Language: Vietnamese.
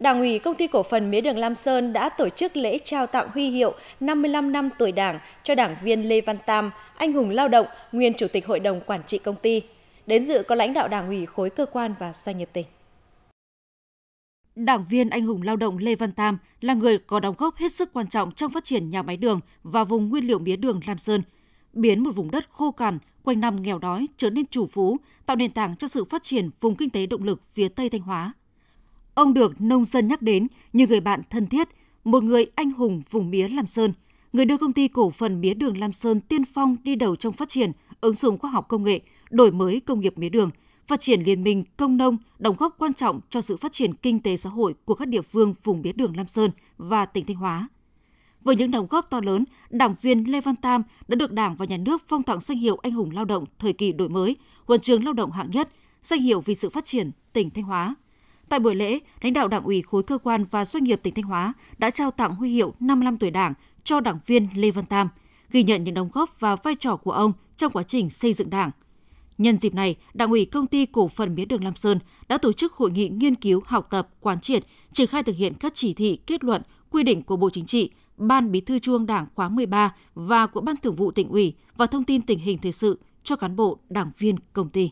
Đảng ủy Công ty Cổ phần Mía đường Lam Sơn đã tổ chức lễ trao tặng huy hiệu 55 năm tuổi Đảng cho đảng viên Lê Văn Tam, anh hùng lao động, nguyên Chủ tịch Hội đồng Quản trị công ty. Đến dự có lãnh đạo Đảng ủy khối cơ quan và doanh nghiệp tỉnh. Đảng viên anh hùng lao động Lê Văn Tam là người có đóng góp hết sức quan trọng trong phát triển nhà máy đường và vùng nguyên liệu mía đường Lam Sơn, biến một vùng đất khô cằn, quanh năm nghèo đói trở nên chủ phú, tạo nền tảng cho sự phát triển vùng kinh tế động lực phía Tây Thanh Hóa – Ông được nông dân nhắc đến như người bạn thân thiết, một người anh hùng vùng mía Lam Sơn, người đưa công ty cổ phần mía đường Lam Sơn tiên phong đi đầu trong phát triển, ứng dụng khoa học công nghệ, đổi mới công nghiệp mía đường, phát triển liên minh công nông đóng góp quan trọng cho sự phát triển kinh tế xã hội của các địa phương vùng mía đường Lam Sơn và tỉnh Thanh Hóa. Với những đóng góp to lớn, đảng viên Lê Văn Tam đã được Đảng và Nhà nước phong tặng danh hiệu Anh hùng lao động thời kỳ đổi mới, huân trường lao động hạng nhất, danh hiệu vì sự phát triển tỉnh Thanh Hóa. Tại buổi lễ, lãnh đạo Đảng ủy khối cơ quan và doanh nghiệp tỉnh Thanh Hóa đã trao tặng huy hiệu 55 tuổi Đảng cho đảng viên Lê Văn Tam, ghi nhận những đóng góp và vai trò của ông trong quá trình xây dựng Đảng. Nhân dịp này, Đảng ủy Công ty Cổ phần Mía đường Lam Sơn đã tổ chức hội nghị nghiên cứu, học tập, quán triệt, triển khai thực hiện các chỉ thị, kết luận, quy định của Bộ Chính trị, Ban Bí thư Trung Đảng khóa 13 và của Ban Thường vụ tỉnh ủy và thông tin tình hình thời sự cho cán bộ, đảng viên công ty.